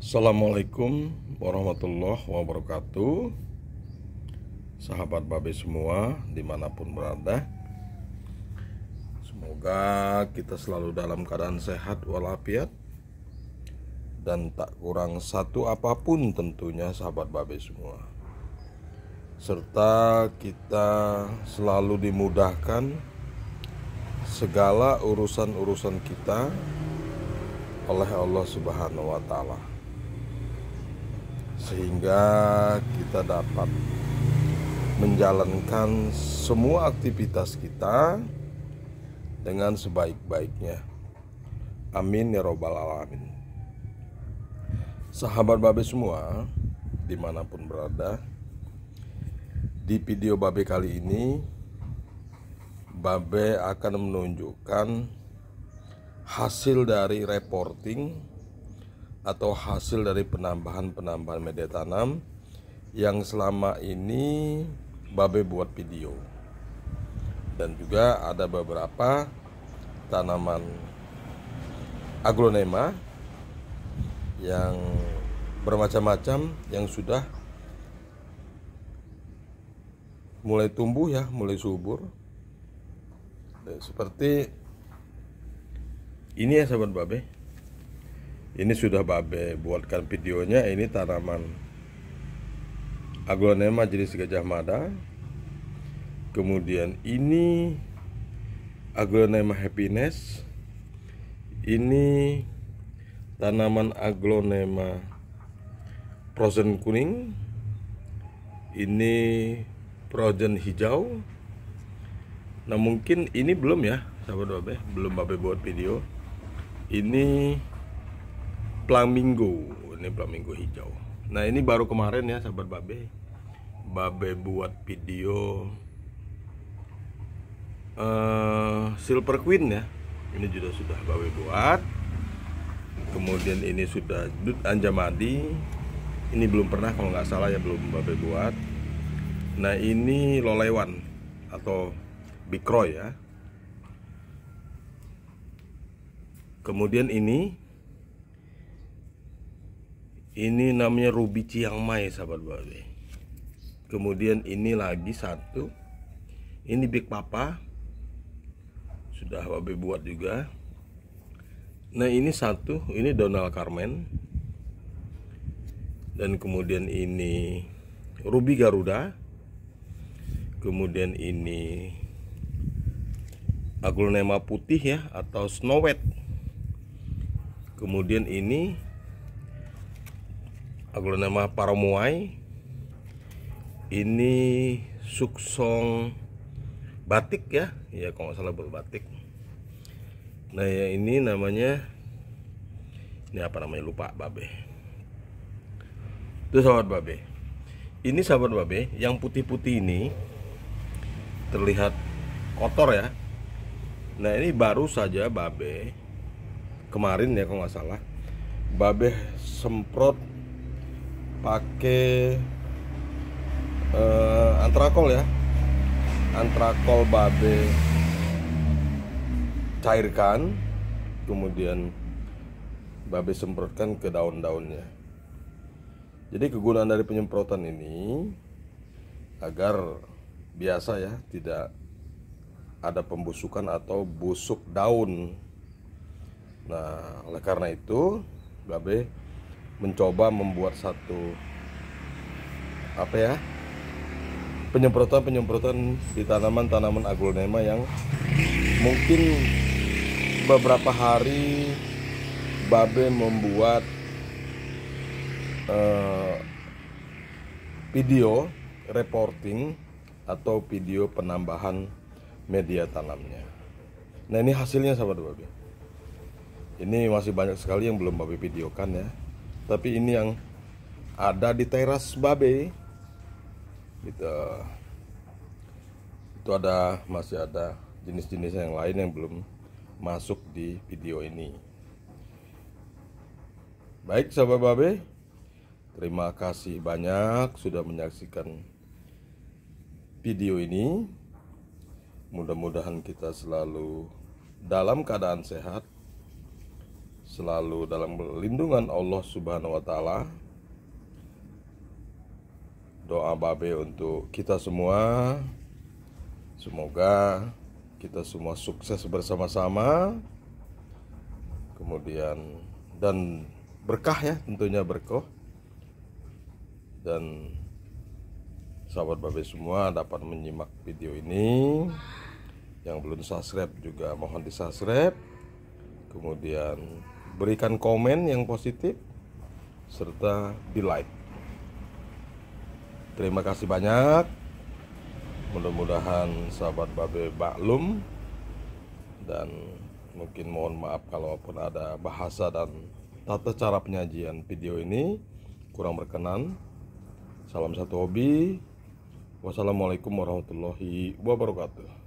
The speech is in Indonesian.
Assalamualaikum warahmatullahi wabarakatuh Sahabat babi semua dimanapun berada Semoga kita selalu dalam keadaan sehat walafiat Dan tak kurang satu apapun tentunya sahabat babi semua Serta kita selalu dimudahkan segala urusan-urusan kita oleh Allah Subhanahu wa Ta'ala sehingga kita dapat menjalankan semua aktivitas kita dengan sebaik-baiknya. Amin ya robbal alamin. Sahabat Babe semua, dimanapun berada, di video Babe kali ini, Babe akan menunjukkan hasil dari reporting atau hasil dari penambahan-penambahan media tanam yang selama ini babe buat video dan juga ada beberapa tanaman aglonema yang bermacam-macam yang sudah mulai tumbuh ya mulai subur eh, seperti ini ya sahabat babe ini sudah babe buatkan videonya ini tanaman aglonema jenis gajah mada kemudian ini aglonema happiness ini tanaman aglonema frozen kuning ini frozen hijau nah mungkin ini belum ya sahabat babe belum babe buat video ini flamingo ini flamingo hijau nah ini baru kemarin ya sahabat babe babe buat video uh, silver queen ya ini juga sudah babe buat kemudian ini sudah dud anjamadi ini belum pernah kalau nggak salah ya belum babe buat nah ini lolewan atau bikroy ya kemudian ini ini namanya ruby Chiang Mai sahabat babe kemudian ini lagi satu ini Big Papa sudah babe buat juga nah ini satu ini Donald Carmen dan kemudian ini ruby Garuda kemudian ini aglonema putih ya atau snow white kemudian ini aglonema paromuai ini suksong batik ya ya kalau nggak salah berbatik nah ya ini namanya ini apa namanya lupa babe itu sahabat babe ini sahabat babe yang putih-putih ini terlihat kotor ya nah ini baru saja babe kemarin ya kalau nggak salah babe semprot pakai uh, eh, antrakol ya antrakol babe cairkan kemudian babe semprotkan ke daun-daunnya jadi kegunaan dari penyemprotan ini agar biasa ya tidak ada pembusukan atau busuk daun nah oleh karena itu babe mencoba membuat satu apa ya penyemprotan penyemprotan di tanaman tanaman aglonema yang mungkin beberapa hari babe membuat uh, video reporting atau video penambahan media tanamnya nah ini hasilnya sahabat babe ini masih banyak sekali yang belum babe videokan ya tapi ini yang ada di teras babe gitu itu ada masih ada jenis-jenis yang lain yang belum masuk di video ini baik sahabat babe terima kasih banyak sudah menyaksikan video ini mudah-mudahan kita selalu dalam keadaan sehat selalu dalam lindungan Allah Subhanahu wa taala. Doa babe untuk kita semua. Semoga kita semua sukses bersama-sama. Kemudian dan berkah ya, tentunya berkah. Dan sahabat babe semua dapat menyimak video ini yang belum subscribe juga mohon di subscribe kemudian berikan komen yang positif serta di like. Terima kasih banyak. Mudah-mudahan sahabat Babe Baklum dan mungkin mohon maaf kalau pun ada bahasa dan tata cara penyajian video ini kurang berkenan. Salam satu hobi. Wassalamualaikum warahmatullahi wabarakatuh.